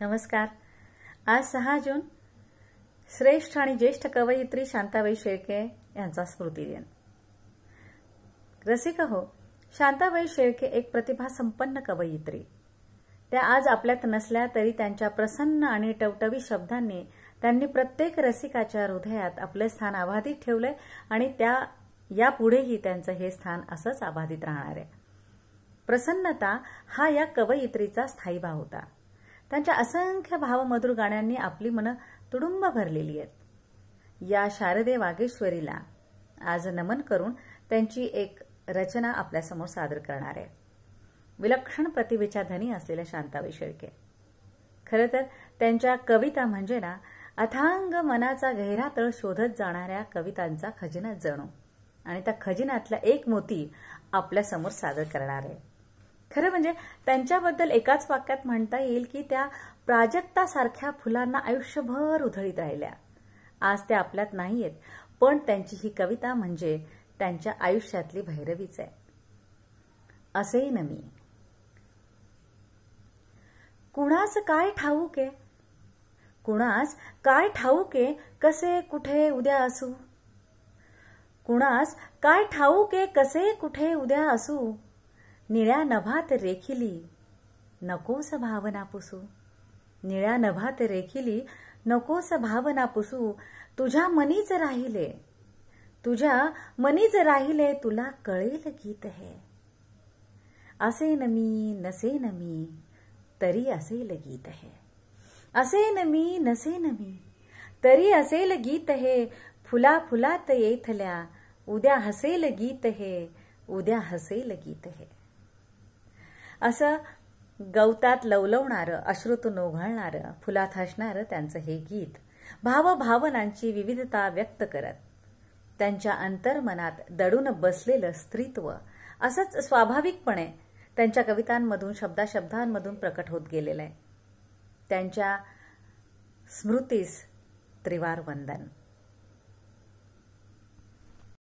नमस्कार आज सहा जून श्रेष्ठ आणि ज्येष्ठ कवयित्री शांताबाई शेळके यांचा दिन रसिक हो शांताबाई शेळके एक प्रतिभा संपन्न कवयित्री त्या आज आपल्यात नसल्या तरी त्यांच्या प्रसन्न आणि टवटवी शब्दांनी त्यांनी प्रत्येक रसिकाच्या हृदयात आपले स्थान अबाधित ठेवलंय आणि त्या यापुढेही त्यांचं हे स्थान असंच अबाधित राहणार आहे प्रसन्नता हा या कवयित्रीचा भाव होता त्यांच्या असंख्य भावमधुर गाण्यांनी आपली मनं तुडुंब भरलेली आहेत या शारदे वागेश्वरीला आज नमन करून त्यांची एक रचना आपल्यासमोर सादर करणार आहे विलक्षण प्रतिभेच्या धनी असलेल्या शांताबाई शेळके खरं तर त्यांच्या कविता म्हणजे ना अथांग मनाचा गहिरा तळ शोधत जाणाऱ्या कवितांचा खजिना जणू आणि त्या खजिनातला एक मोती आपल्यासमोर सादर करणार आहे खरं म्हणजे त्यांच्याबद्दल एकाच वाक्यात म्हणता येईल की त्या प्राजक्तासारख्या फुलांना आयुष्यभर उधळीत राहिल्या आज त्या आपल्यात नाहीयेत पण त्यांची ही कविता म्हणजे त्यांच्या आयुष्यातली भैरवीच आहे असेही नमी कुणास काय ठाऊक आहे कुणास काय ठाऊक आहे कसे कुठे उद्या असू कुणास काय ठाऊक आहे कसे कुठे उद्या असू निळ्या नभात रेखिली नकोस भावना पुसू निळ्या नभात रेखिली नकोस भावना पुसू तुझ्या मनीच राहिले तुझ्या मनीच राहिले तुला कळेल गीत हे असे न मी नसे न मी तरी असेल गीत हे असे न मी नसे न मी तरी असेल गीत हे फुला फुलात येथल्या उद्या हसेल गीत हे उद्या हसेल गीत हे असं गवतात लवलवणारं अश्रुतून नोघाळणारं फुलात हसणारं त्यांचं हे गीत भावभावनांची विविधता व्यक्त करत त्यांच्या अंतर्मनात दडून बसलेलं स्त्रीत्व असंच स्वाभाविकपणे त्यांच्या कवितांमधून शब्दाशब्दांमधून प्रकट होत गेलेलं आहे त्यांच्या स्मृतीस त्रिवार वंदन